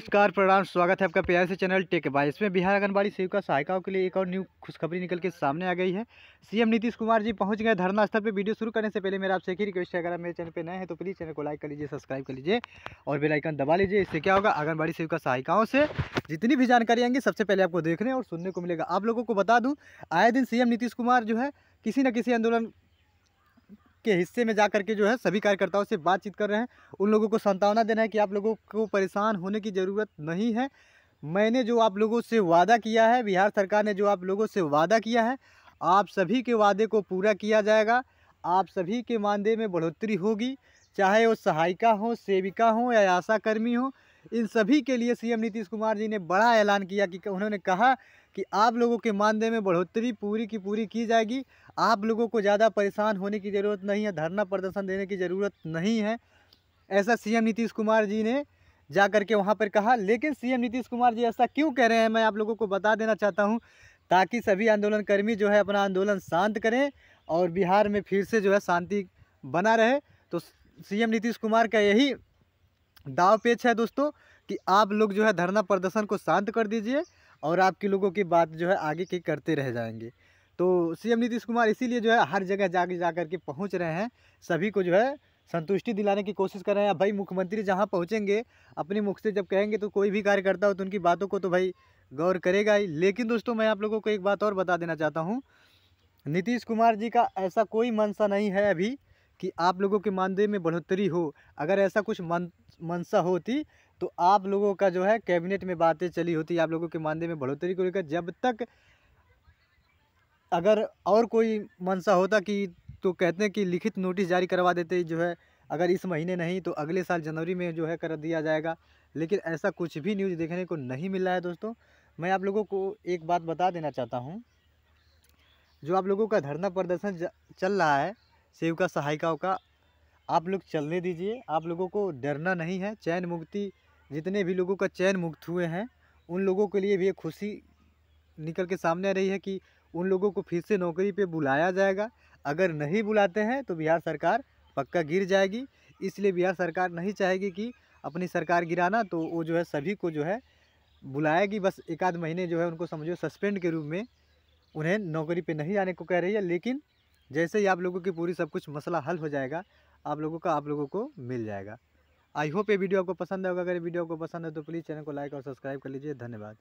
नमस्कार प्रणाम स्वागत है आपका प्यार से चैनल टेक बाय इसमें बिहार आंगनबाड़ी सेविका सहायिकाओं के लिए एक और न्यू खुशखबरी निकल के सामने आ गई है सीएम नीतीश कुमार जी पहुंच गए धरना स्थल पे वीडियो शुरू करने से पहले मेरा आपसे एक ही रिक्वेस्ट है अगर आप मेरे चैनल पे नए हैं तो प्लीज़ चैनल को लाइक कर लीजिए सब्सक्राइब कर लीजिए और बेलाइकन दबा लीजिए इससे क्या होगा आंगनबाड़ी सेविका सहायिकाओं से जितनी भी जानकारी आएंगी सबसे पहले आपको देखने और सुनने को मिलेगा आप लोगों को बता दूँ आए दिन सीएम नीतीश कुमार जो है किसी न किसी आंदोलन के हिस्से में जा करके जो है सभी कार्यकर्ताओं से बातचीत कर रहे हैं उन लोगों को सांत्वना देना है कि आप लोगों को परेशान होने की ज़रूरत नहीं है मैंने जो आप लोगों से वादा किया है बिहार सरकार ने जो आप लोगों से वादा किया है आप सभी के वादे को पूरा किया जाएगा आप सभी के मानदेय में बढ़ोतरी होगी चाहे वो सहायिका हो सेविका हो या आशाकर्मी हो इन सभी के लिए सीएम नीतीश कुमार जी ने बड़ा ऐलान किया कि उन्होंने कहा कि आप लोगों के मानदेय में बढ़ोतरी पूरी की पूरी की जाएगी आप लोगों को ज़्यादा परेशान होने की ज़रूरत नहीं है धरना प्रदर्शन देने की ज़रूरत नहीं है ऐसा सीएम नीतीश कुमार जी ने जा कर के वहाँ पर कहा लेकिन सीएम नीतीश कुमार जी ऐसा क्यों कह रहे हैं मैं आप लोगों को बता देना चाहता हूँ ताकि सभी आंदोलनकर्मी जो है अपना आंदोलन शांत करें और बिहार में फिर से जो है शांति बना रहे तो सीएम नीतीश कुमार का यही दाव पेच है दोस्तों कि आप लोग जो है धरना प्रदर्शन को शांत कर दीजिए और आपके लोगों की बात जो है आगे की करते रह जाएंगे तो सीएम नीतीश कुमार इसीलिए जो है हर जगह जाके जा कर के पहुँच रहे हैं सभी को जो है संतुष्टि दिलाने की कोशिश कर रहे हैं भाई मुख्यमंत्री जहाँ पहुँचेंगे अपने मुख से जब कहेंगे तो कोई भी कार्यकर्ता हो तो उनकी बातों को तो भाई गौर करेगा ही लेकिन दोस्तों मैं आप लोगों को एक बात और बता देना चाहता हूँ नीतीश कुमार जी का ऐसा कोई मनसा नहीं है अभी कि आप लोगों के मानदेय में बढ़ोतरी हो अगर ऐसा कुछ मन मनसा होती तो आप लोगों का जो है कैबिनेट में बातें चली होती है आप लोगों के मानदेय में बढ़ोतरी को लेकर जब तक अगर और कोई मनसा होता कि तो कहते हैं कि लिखित नोटिस जारी करवा देते जो है अगर इस महीने नहीं तो अगले साल जनवरी में जो है कर दिया जाएगा लेकिन ऐसा कुछ भी न्यूज़ देखने को नहीं मिल रहा है दोस्तों मैं आप लोगों को एक बात बता देना चाहता हूँ जो आप लोगों का धरना प्रदर्शन चल रहा है सेवका सहायिकाओं का आप लोग चलने दीजिए आप लोगों को डरना नहीं है चैन मुक्ति जितने भी लोगों का चयन मुक्त हुए हैं उन लोगों के लिए भी एक खुशी निकल के सामने आ रही है कि उन लोगों को फिर से नौकरी पे बुलाया जाएगा अगर नहीं बुलाते हैं तो बिहार सरकार पक्का गिर जाएगी इसलिए बिहार सरकार नहीं चाहेगी कि अपनी सरकार गिराना तो वो जो है सभी को जो है बुलाएगी बस एक आध महीने जो है उनको समझो सस्पेंड के रूप में उन्हें नौकरी पे नहीं आने को कह रही है लेकिन जैसे ही आप लोगों की पूरी सब कुछ मसला हल हो जाएगा आप लोगों का आप लोगों को मिल जाएगा आई होप ये वीडियो आपको पसंद आएगा अगर ये वीडियो आपको पसंद है तो प्लीज़ चैनल को लाइक और सब्सक्राइब कर लीजिए धन्यवाद